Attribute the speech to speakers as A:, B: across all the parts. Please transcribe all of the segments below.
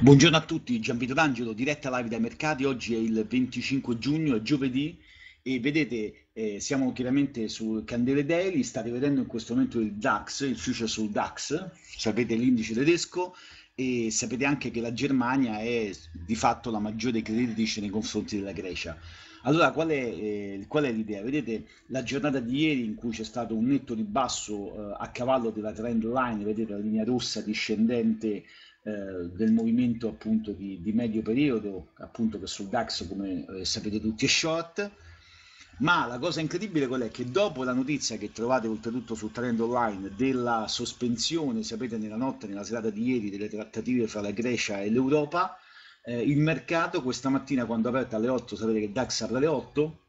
A: Buongiorno a tutti, Gianvito D'Angelo, diretta live dai mercati. Oggi è il 25 giugno, è giovedì e vedete eh, siamo chiaramente sul Candele Daily, state vedendo in questo momento il DAX, il future sul DAX, sapete l'indice tedesco e sapete anche che la Germania è di fatto la maggiore creditrice nei confronti della Grecia. Allora, qual è, eh, qual è, l'idea? Vedete la giornata di ieri in cui c'è stato un netto ribasso eh, a cavallo della trend line, vedete la linea rossa discendente eh, del movimento appunto di, di, medio periodo, appunto che sul DAX come eh, sapete tutti è short, ma la cosa incredibile qual è? Che dopo la notizia che trovate oltretutto sul trend online della sospensione, sapete nella notte, nella serata di ieri, delle trattative fra la Grecia e l'Europa, eh, il mercato questa mattina quando è aperta alle 8, sapete che DAX apre alle 8,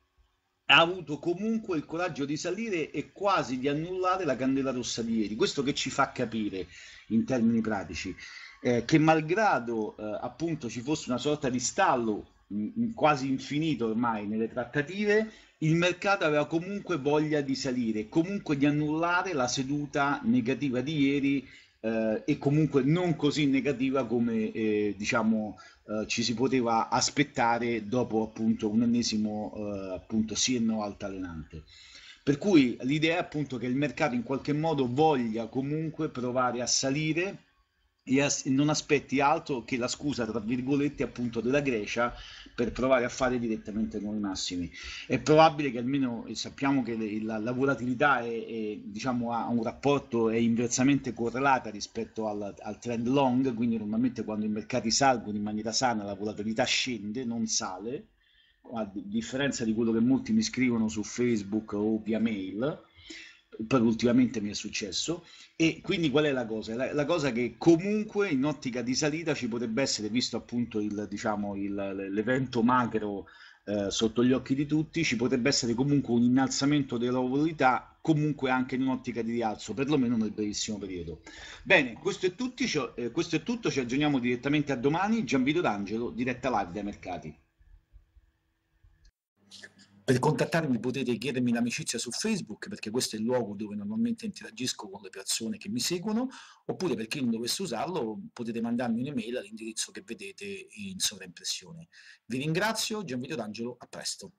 A: ha avuto comunque il coraggio di salire e quasi di annullare la candela rossa di ieri. Questo che ci fa capire in termini pratici eh, che malgrado eh, appunto ci fosse una sorta di stallo mh, mm, mm, quasi infinito ormai nelle trattative, il mercato aveva comunque voglia di salire, comunque di annullare la seduta negativa di ieri eh, e comunque non così negativa come eh, diciamo eh, ci si poteva aspettare dopo appunto un ennesimo eh, appunto sì e no altalenante. Per cui l'idea è appunto che il mercato in qualche modo voglia comunque provare a salire non aspetti altro che la scusa, tra virgolette, appunto della Grecia per provare a fare direttamente nuovi massimi. È probabile che almeno sappiamo che le, la, la, volatilità è, è, diciamo, ha un rapporto è inversamente correlata rispetto al, al, trend long, quindi normalmente quando i mercati salgono in maniera sana la volatilità scende, non sale, a differenza di quello che molti mi scrivono su Facebook o via mail poi ultimamente mi è successo e quindi qual è la cosa? La, la cosa che comunque in ottica di salita ci potrebbe essere, visto appunto il, diciamo, il, l'evento macro eh, sotto gli occhi di tutti, ci potrebbe essere comunque un innalzamento della volatilità comunque anche in un'ottica di rialzo, perlomeno nel brevissimo periodo. Bene, questo è, tutto, ci, eh, questo è tutto, ci aggiorniamo direttamente a domani. Gianvito D'Angelo, diretta live dai mercati. Per contattarmi potete chiedermi l'amicizia su Facebook, perché questo è il luogo dove normalmente interagisco con le persone che mi seguono, oppure per chi non dovesse usarlo potete mandarmi un'email all'indirizzo che vedete in sovraimpressione. Vi ringrazio, Gianvito D'Angelo, a presto.